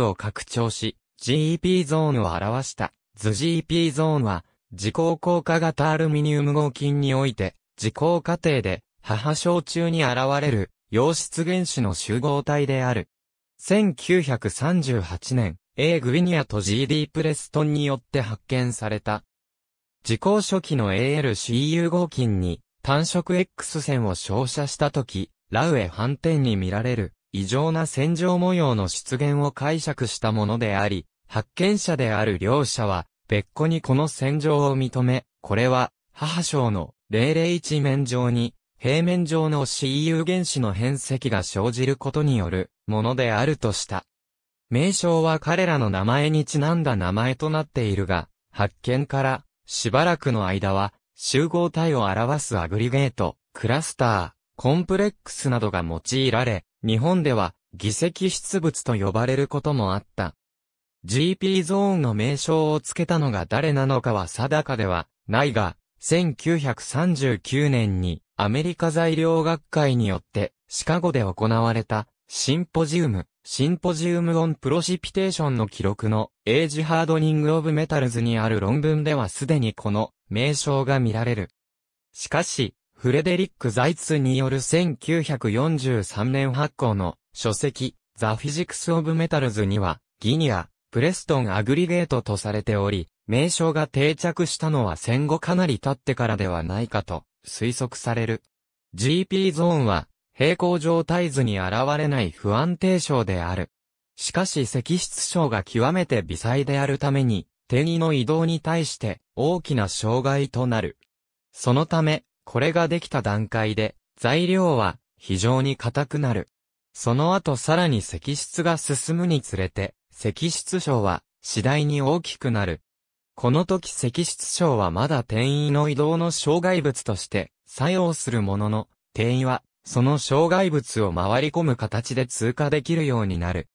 を拡張し、GEP ゾーンを表した。図 GEP ゾーンは、自効効果型アルミニウム合金において、自効過程で、母小中に現れる、溶質原子の集合体である。1938年、A グビニアと GD プレストンによって発見された。自効初期の ALCU 合金に単色 X 線を照射した時、ラウエ反転に見られる異常な戦場模様の出現を解釈したものであり、発見者である両者は、別個にこの戦場を認め、これは、母章の001面上に、平面上の CU 原子の変積が生じることによるものであるとした。名称は彼らの名前にちなんだ名前となっているが、発見から、しばらくの間は、集合体を表すアグリゲート、クラスター、コンプレックスなどが用いられ、日本では議席出物と呼ばれることもあった。GP ゾーンの名称を付けたのが誰なのかは定かではないが、1939年にアメリカ材料学会によってシカゴで行われたシンポジウム、シンポジウムオンプロシピテーションの記録のエイジハードニングオブメタルズにある論文ではすでにこの名称が見られる。しかし、フレデリック・ザイツによる1943年発行の書籍、ザ・フィジクス・オブ・メタルズには、ギニア、プレストン・アグリゲートとされており、名称が定着したのは戦後かなり経ってからではないかと推測される。GP ゾーンは平行状態図に現れない不安定症である。しかし積質症が極めて微細であるために手義の移動に対して大きな障害となる。そのためこれができた段階で、材料は非常に硬くなる。その後さらに石質が進むにつれて、石質症は次第に大きくなる。この時石質症はまだ転移の移動の障害物として作用するものの、転移はその障害物を回り込む形で通過できるようになる。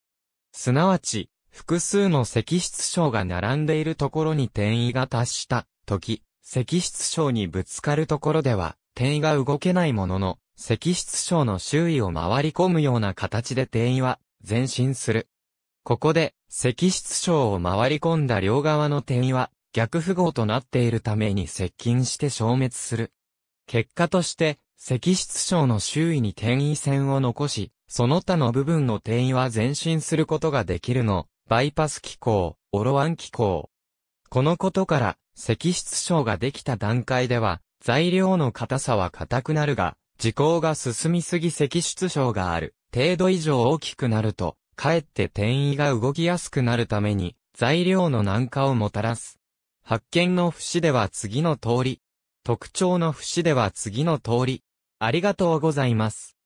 すなわち、複数の石質症が並んでいるところに転移が達した時、石室症にぶつかるところでは、転移が動けないものの、石室症の周囲を回り込むような形で転移は前進する。ここで、石室症を回り込んだ両側の転移は逆符号となっているために接近して消滅する。結果として、石室症の周囲に転移線を残し、その他の部分の転移は前進することができるの、バイパス機構、オロワン機構。このことから、石質症ができた段階では、材料の硬さは硬くなるが、時効が進みすぎ石質症がある程度以上大きくなると、かえって転移が動きやすくなるために、材料の軟化をもたらす。発見の節では次の通り。特徴の節では次の通り。ありがとうございます。